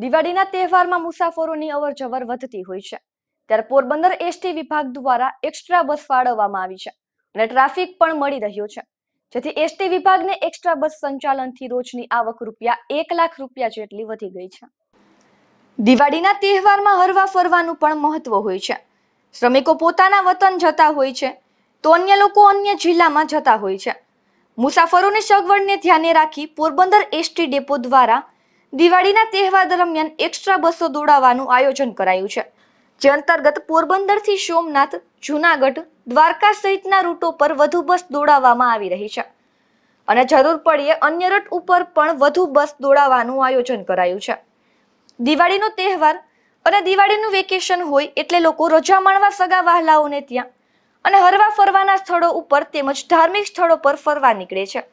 દિવાળીના તહેવારમાં મુસાફરોની અવરજવર વધતી હોય છે ત્યારે પોરબંદર એસટી વિભાગ દ્વારા એક્સ્ટ્રા બસ ફાળવવામાં આવી છે અને ટ્રાફિક પણ મળી રહ્યો છે જેથી એસટી વિભાગને એક્સ્ટ્રા બસ સંચાલનથી રોજની આવક રૂપિયા એક લાખ રૂપિયા જેટલી વધી ગઈ છે દિવાળીના તહેવારમાં હરવા ફરવાનું પણ મહત્વ હોય છે શ્રમિકો પોતાના વતન જતા હોય છે તો અન્ય લોકો અન્ય જિલ્લામાં જતા હોય છે મુસાફરોની સગવડને ધ્યાને રાખી પોરબંદર એસટી ડેપો દ્વારા દિવાળીના તહેવાર દરમિયાન એક્સ્ટ્રા બસો દોડાવવાનું આયોજન કરાયું છે જે અંતર્ગત પોરબંદરથી સોમનાથ જૂનાગઢ દ્વારકા સહિતના રૂટો પર વધુ બસ દોડાવવામાં આવી રહી છે અને જરૂર પડીએ અન્ય રૂટ ઉપર પણ વધુ બસ દોડાવવાનું આયોજન કરાયું છે દિવાળીનો તહેવાર અને દિવાળીનું વેકેશન હોય એટલે લોકો રજા માણવા સગા વહાલાઓને ત્યાં અને હરવા ફરવાના સ્થળો ઉપર તેમજ ધાર્મિક સ્થળો પર ફરવા નીકળે છે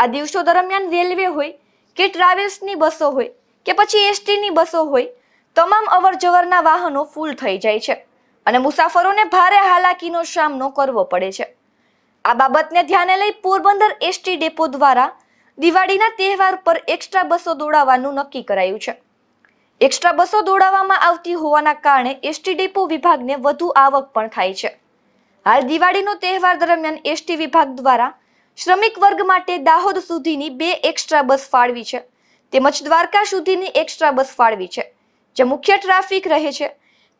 આ દિવસો દરમિયાન રેલવે હોય કે ટ્રાવેલ્સની બસો હોય કે પછી એસટીની બસો હોય તમામ અવર જવરના વાહનો ફૂલ થઈ જાય છે અને મુસાફરોને ભારે હાલાકીનો સામનો કરવો પડે છે આ બાબતને ધ્યાને લઈ પોરબંદર એસટી ડેપો દ્વારા દિવાળીના તહેવાર પર એક્સ્ટ્રા બસો દોડાવવાનું નક્કી કરાયું છે એક્સ્ટ્રા બસો દોડાવવામાં આવતી હોવાના કારણે એસટી ડેપો વિભાગને વધુ આવક પણ થાય છે હાલ દિવાળીનો તહેવાર દરમિયાન એસટી વિભાગ દ્વારા શ્રમિક વર્ગ માટે દાહોદ સુધીની બે એક્સ્ટ્રા બસ ફાળવી છે તેમજ દ્વારકા સુધીની એક્સ્ટ્રા બસ ફાળવી છે જે મુખ્ય ટ્રાફિક રહે છે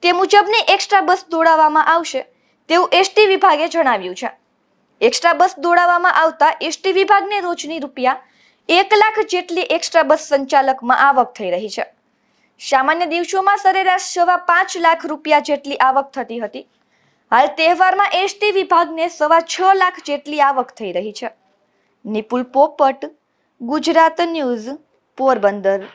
તે મુજબની એક્સ્ટ્રા બસ દોડાવવામાં આવશે તેવું એસટી વિભાગે જણાવ્યું છે એક્સ્ટ્રા બસ દોડાવવામાં આવતા એસટી વિભાગને રોજની રૂપિયા એક લાખ જેટલી એક્સ્ટ્રા બસ સંચાલકમાં આવક થઈ રહી છે સામાન્ય દિવસોમાં સરેરાશ સવા પાંચ લાખ રૂપિયા જેટલી આવક થતી હતી હાલ તહેવારમાં એસટી વિભાગને સવા છ લાખ જેટલી આવક થઈ રહી છે નિપુલ પોપટ ગુજરાત ન્યૂઝ પોરબંદર